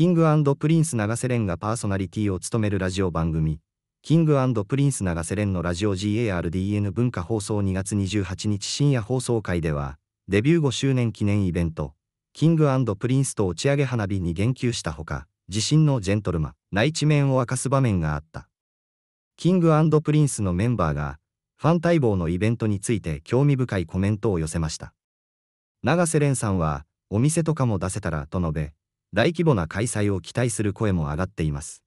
キングプリンス長瀬廉がパーソナリティを務めるラジオ番組、キングプリンス長瀬廉のラジオ GARDN 文化放送2月28日深夜放送会では、デビュー5周年記念イベント、キングプリンスと打ち上げ花火に言及したほか、自身のジェントルマン内地面を明かす場面があった。キングプリンスのメンバーが、ファン待望のイベントについて興味深いコメントを寄せました。長瀬廉さんは、お店とかも出せたらと述べ、大規模な開催を期待する声も上がっています。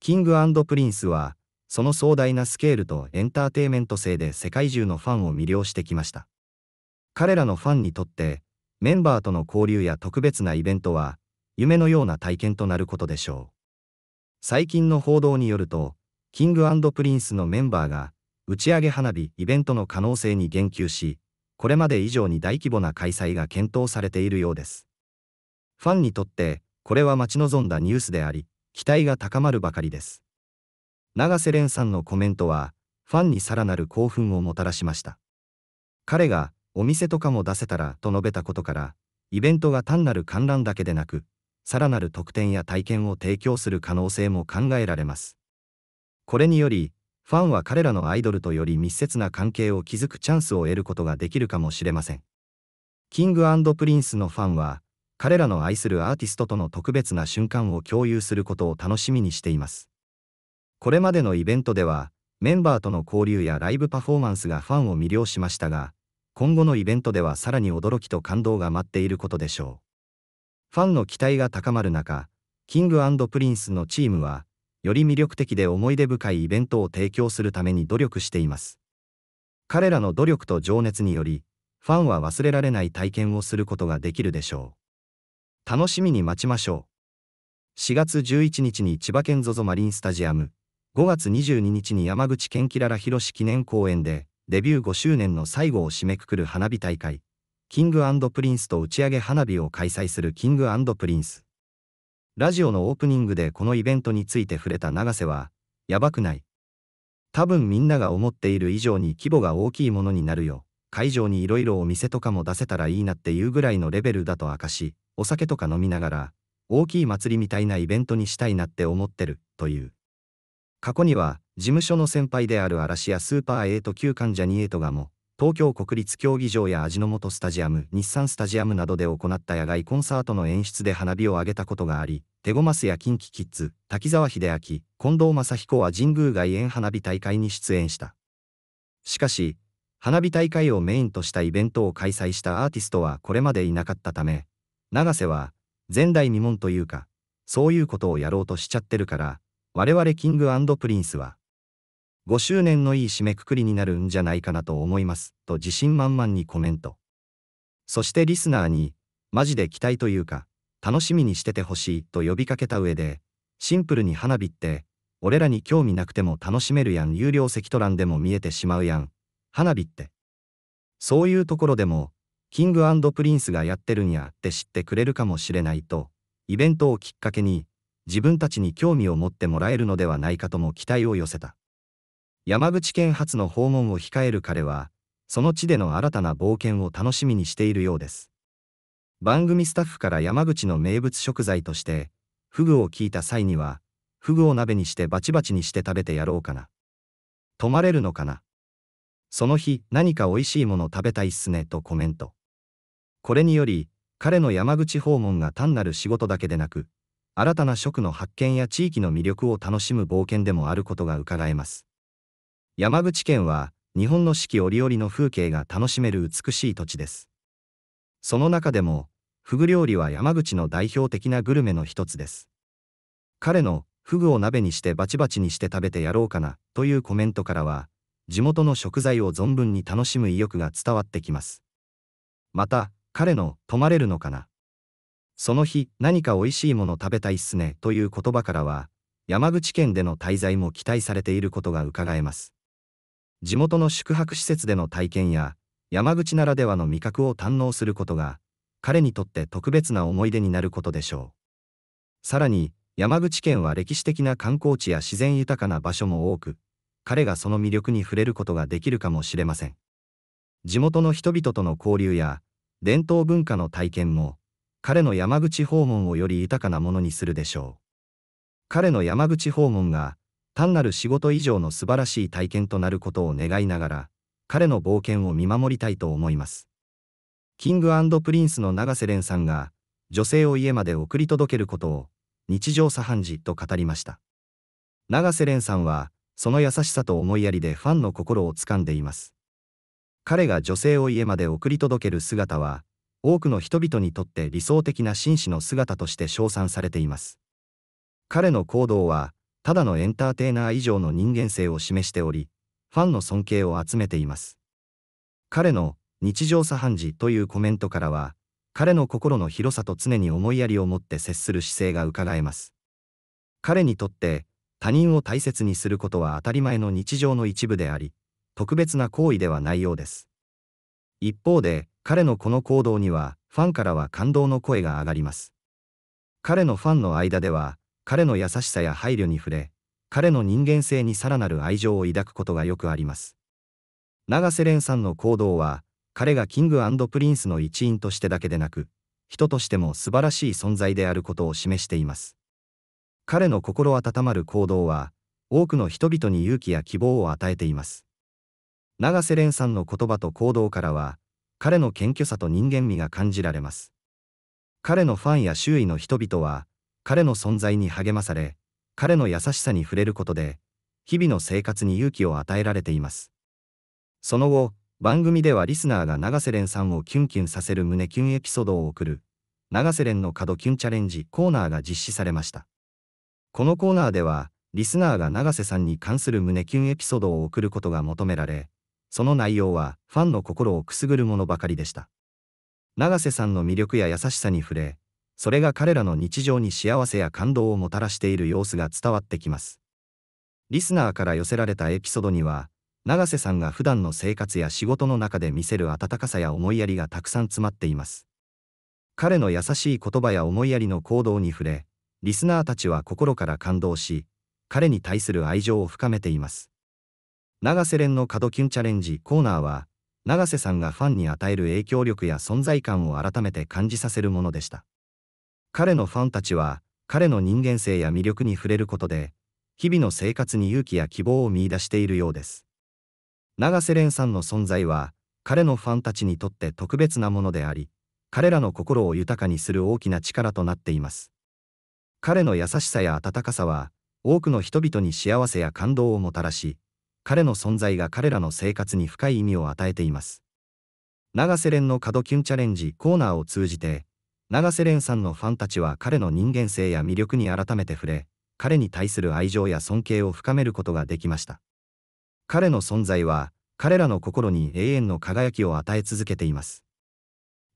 キングプリンスは、その壮大なスケールとエンターテイメント性で世界中のファンを魅了してきました。彼らのファンにとって、メンバーとの交流や特別なイベントは、夢のような体験となることでしょう。最近の報道によると、キングプリンスのメンバーが、打ち上げ花火イベントの可能性に言及し、これまで以上に大規模な開催が検討されているようです。ファンにとってこれは待ち望んだニュースであり期待が高まるばかりです永瀬廉さんのコメントはファンにさらなる興奮をもたらしました彼がお店とかも出せたらと述べたことからイベントが単なる観覧だけでなくさらなる特典や体験を提供する可能性も考えられますこれによりファンは彼らのアイドルとより密接な関係を築くチャンスを得ることができるかもしれませんキングプリンスのファンは彼らの愛するアーティストとの特別な瞬間を共有することを楽しみにしています。これまでのイベントでは、メンバーとの交流やライブパフォーマンスがファンを魅了しましたが、今後のイベントではさらに驚きと感動が待っていることでしょう。ファンの期待が高まる中、キングプリンスのチームは、より魅力的で思い出深いイベントを提供するために努力しています。彼らの努力と情熱により、ファンは忘れられない体験をすることができるでしょう。楽しみに待ちましょう。4月11日に千葉県 ZOZO マリンスタジアム、5月22日に山口県キララ広志記念公園で、デビュー5周年の最後を締めくくる花火大会、キングプリンスと打ち上げ花火を開催するキングプリンス。ラジオのオープニングでこのイベントについて触れた永瀬は、やばくない。多分みんなが思っている以上に規模が大きいものになるよ。会場にいろいろお店とかも出せたらいいなっていうぐらいのレベルだと明かし、お酒とか飲みながら、大きい祭りみたいなイベントにしたいなって思ってる、という。過去には、事務所の先輩である嵐やスーパー8級ジャニエトがも、東京国立競技場や味の素スタジアム、日産スタジアムなどで行った野外コンサートの演出で花火を上げたことがあり、手ゴマスやキンキキッズ、滝沢秀明、近藤正彦は神宮外苑花火大会に出演した。しかし、花火大会をメインとしたイベントを開催したアーティストはこれまでいなかったため、長瀬は、前代未聞というか、そういうことをやろうとしちゃってるから、我々キングプリンスは、5周年のいい締めくくりになるんじゃないかなと思います、と自信満々にコメント。そしてリスナーに、マジで期待というか、楽しみにしててほしいと呼びかけた上で、シンプルに花火って、俺らに興味なくても楽しめるやん有料席と欄でも見えてしまうやん、花火って。そういうところでも、キングプリンスがやってるんやって知ってくれるかもしれないと、イベントをきっかけに、自分たちに興味を持ってもらえるのではないかとも期待を寄せた。山口県初の訪問を控える彼は、その地での新たな冒険を楽しみにしているようです。番組スタッフから山口の名物食材として、フグを聞いた際には、フグを鍋にしてバチバチにして食べてやろうかな。泊まれるのかなその日何か美味しいもの食べたいっすねとコメント。これにより、彼の山口訪問が単なる仕事だけでなく、新たな食の発見や地域の魅力を楽しむ冒険でもあることが伺えます。山口県は、日本の四季折々の風景が楽しめる美しい土地です。その中でも、フグ料理は山口の代表的なグルメの一つです。彼の、フグを鍋にしてバチバチにして食べてやろうかな、というコメントからは、地元の食材を存分に楽しむ意欲が伝わってきます。また、彼の泊まれるのかなその日何か美味しいもの食べたいっすねという言葉からは山口県での滞在も期待されていることがうかがえます地元の宿泊施設での体験や山口ならではの味覚を堪能することが彼にとって特別な思い出になることでしょうさらに山口県は歴史的な観光地や自然豊かな場所も多く彼がその魅力に触れることができるかもしれません。地元の人々との交流や伝統文化の体験も彼の山口訪問をより豊かなものにするでしょう。彼の山口訪問が単なる仕事以上の素晴らしい体験となることを願いながら彼の冒険を見守りたいと思います。キングプリンスの永瀬廉さんが女性を家まで送り届けることを日常茶飯事と語りました。永瀬廉さんはその優しさと思いやりでファンの心を掴んでいます。彼が女性を家まで送り届ける姿は、多くの人々にとって理想的な紳士の姿として称賛されています。彼の行動は、ただのエンターテイナー以上の人間性を示しており、ファンの尊敬を集めています。彼の日常茶飯事というコメントからは、彼の心の広さと常に思いやりを持って接する姿勢がうかがえます。彼にとって、他人を大切にすることは当たり前の日常の一部であり、特別な行為ではないようです。一方で、彼のこの行動には、ファンからは感動の声が上がります。彼のファンの間では、彼の優しさや配慮に触れ、彼の人間性にさらなる愛情を抱くことがよくあります。永瀬廉さんの行動は、彼がキングプリンスの一員としてだけでなく、人としても素晴らしい存在であることを示しています。彼の心温まる行動は、多くの人々に勇気や希望を与えています。永瀬廉さんの言葉と行動からは、彼の謙虚さと人間味が感じられます。彼のファンや周囲の人々は、彼の存在に励まされ、彼の優しさに触れることで、日々の生活に勇気を与えられています。その後、番組ではリスナーが永瀬廉さんをキュンキュンさせる胸キュンエピソードを送る、永瀬廉の角キュンチャレンジコーナーが実施されました。このコーナーでは、リスナーが永瀬さんに関する胸キュンエピソードを送ることが求められ、その内容はファンの心をくすぐるものばかりでした。永瀬さんの魅力や優しさに触れ、それが彼らの日常に幸せや感動をもたらしている様子が伝わってきます。リスナーから寄せられたエピソードには、永瀬さんが普段の生活や仕事の中で見せる温かさや思いやりがたくさん詰まっています。彼の優しい言葉や思いやりの行動に触れ、リスナーたちは心から感動し、彼に対する愛情を深めています。長瀬廉の角キュンチャレンジコーナーは、長瀬さんがファンに与える影響力や存在感を改めて感じさせるものでした。彼のファンたちは、彼の人間性や魅力に触れることで、日々の生活に勇気や希望を見出しているようです。長瀬廉さんの存在は、彼のファンたちにとって特別なものであり、彼らの心を豊かにする大きな力となっています。彼の優しさや温かさは、多くの人々に幸せや感動をもたらし、彼の存在が彼らの生活に深い意味を与えています。長瀬廉の角キュンチャレンジコーナーを通じて、長瀬廉さんのファンたちは彼の人間性や魅力に改めて触れ、彼に対する愛情や尊敬を深めることができました。彼の存在は、彼らの心に永遠の輝きを与え続けています。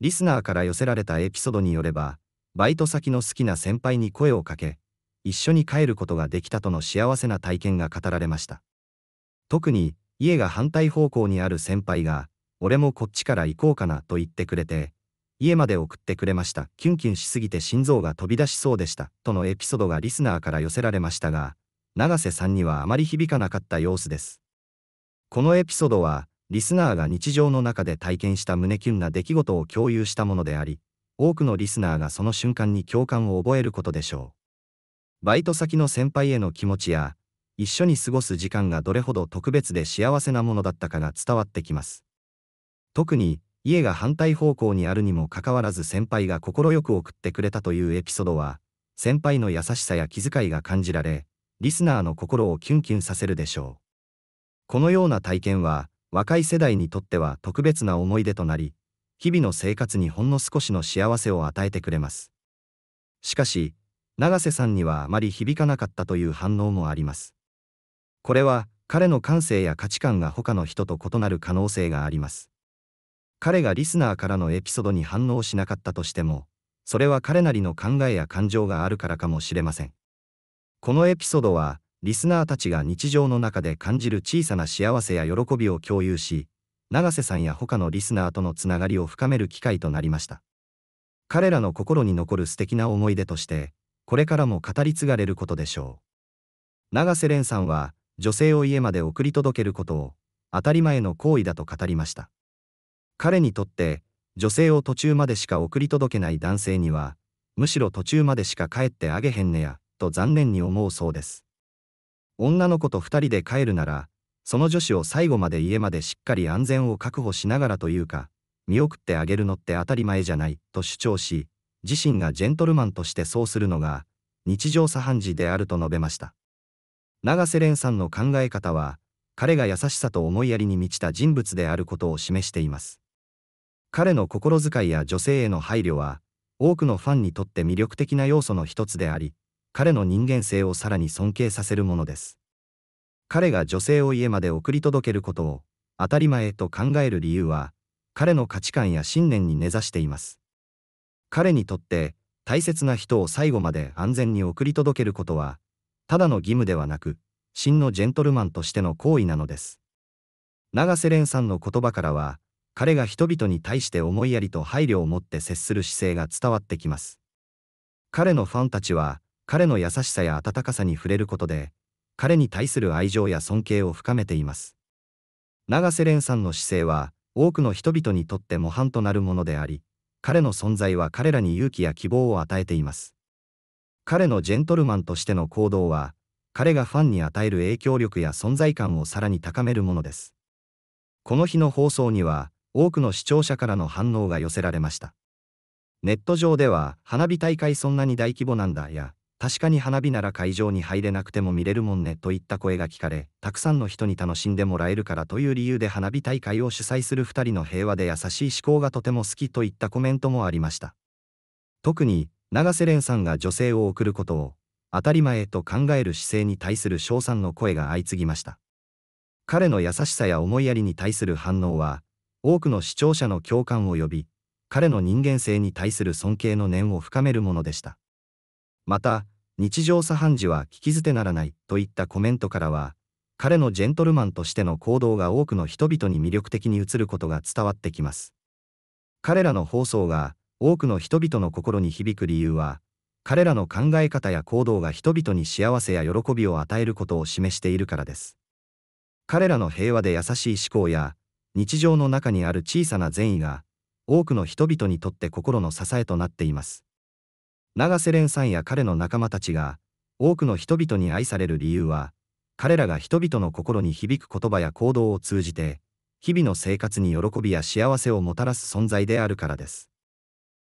リスナーから寄せられたエピソードによれば、バイト先の好きな先輩に声をかけ、一緒に帰ることができたとの幸せな体験が語られました。特に、家が反対方向にある先輩が、俺もこっちから行こうかなと言ってくれて、家まで送ってくれました。キュンキュンしすぎて心臓が飛び出しそうでした。とのエピソードがリスナーから寄せられましたが、永瀬さんにはあまり響かなかった様子です。このエピソードは、リスナーが日常の中で体験した胸キュンな出来事を共有したものであり、多くのリスナーがその瞬間に共感を覚えることでしょう。バイト先の先輩への気持ちや、一緒に過ごす時間がどれほど特別で幸せなものだったかが伝わってきます。特に、家が反対方向にあるにもかかわらず先輩が快く送ってくれたというエピソードは、先輩の優しさや気遣いが感じられ、リスナーの心をキュンキュンさせるでしょう。このような体験は、若い世代にとっては特別な思い出となり、日々の生活にほんの少しの幸せを与えてくれます。しかし、永瀬さんにはあまり響かなかったという反応もあります。これは、彼の感性や価値観が他の人と異なる可能性があります。彼がリスナーからのエピソードに反応しなかったとしても、それは彼なりの考えや感情があるからかもしれません。このエピソードは、リスナーたちが日常の中で感じる小さな幸せや喜びを共有し、永瀬さんや他のリスナーとのつながりを深める機会となりました。彼らの心に残る素敵な思い出として、これからも語り継がれることでしょう。永瀬廉さんは、女性を家まで送り届けることを、当たり前の行為だと語りました。彼にとって、女性を途中までしか送り届けない男性には、むしろ途中までしか帰ってあげへんねや、と残念に思うそうです。女の子と2人で帰るなら、その女子を最後まで家までしっかり安全を確保しながらというか、見送ってあげるのって当たり前じゃない、と主張し、自身がジェントルマンとしてそうするのが、日常茶飯事であると述べました。永瀬廉さんの考え方は、彼が優しさと思いやりに満ちた人物であることを示しています。彼の心遣いや女性への配慮は、多くのファンにとって魅力的な要素の一つであり、彼の人間性をさらに尊敬させるものです。彼が女性を家まで送り届けることを当たり前と考える理由は、彼の価値観や信念に根ざしています。彼にとって大切な人を最後まで安全に送り届けることは、ただの義務ではなく、真のジェントルマンとしての行為なのです。永瀬廉さんの言葉からは、彼が人々に対して思いやりと配慮を持って接する姿勢が伝わってきます。彼のファンたちは、彼の優しさや温かさに触れることで、彼に対する愛情や尊敬を深めています。永瀬廉さんの姿勢は、多くの人々にとって模範となるものであり、彼の存在は彼らに勇気や希望を与えています。彼のジェントルマンとしての行動は、彼がファンに与える影響力や存在感をさらに高めるものです。この日の放送には、多くの視聴者からの反応が寄せられました。ネット上では、花火大会そんなに大規模なんだや、確かに花火なら会場に入れなくても見れるもんねといった声が聞かれ、たくさんの人に楽しんでもらえるからという理由で花火大会を主催する2人の平和で優しい思考がとても好きといったコメントもありました。特に、永瀬廉さんが女性を送ることを、当たり前と考える姿勢に対する賞賛の声が相次ぎました。彼の優しさや思いやりに対する反応は、多くの視聴者の共感を呼び、彼の人間性に対する尊敬の念を深めるものでした。また日常茶飯事は聞き捨てならないといったコメントからは、彼のジェントルマンとしての行動が多くの人々に魅力的に映ることが伝わってきます。彼らの放送が多くの人々の心に響く理由は、彼らの考え方や行動が人々に幸せや喜びを与えることを示しているからです。彼らの平和で優しい思考や、日常の中にある小さな善意が、多くの人々にとって心の支えとなっています。永瀬廉さんや彼の仲間たちが多くの人々に愛される理由は彼らが人々の心に響く言葉や行動を通じて日々の生活に喜びや幸せをもたらす存在であるからです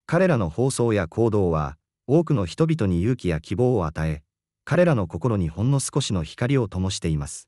彼らの放送や行動は多くの人々に勇気や希望を与え彼らの心にほんの少しの光を灯しています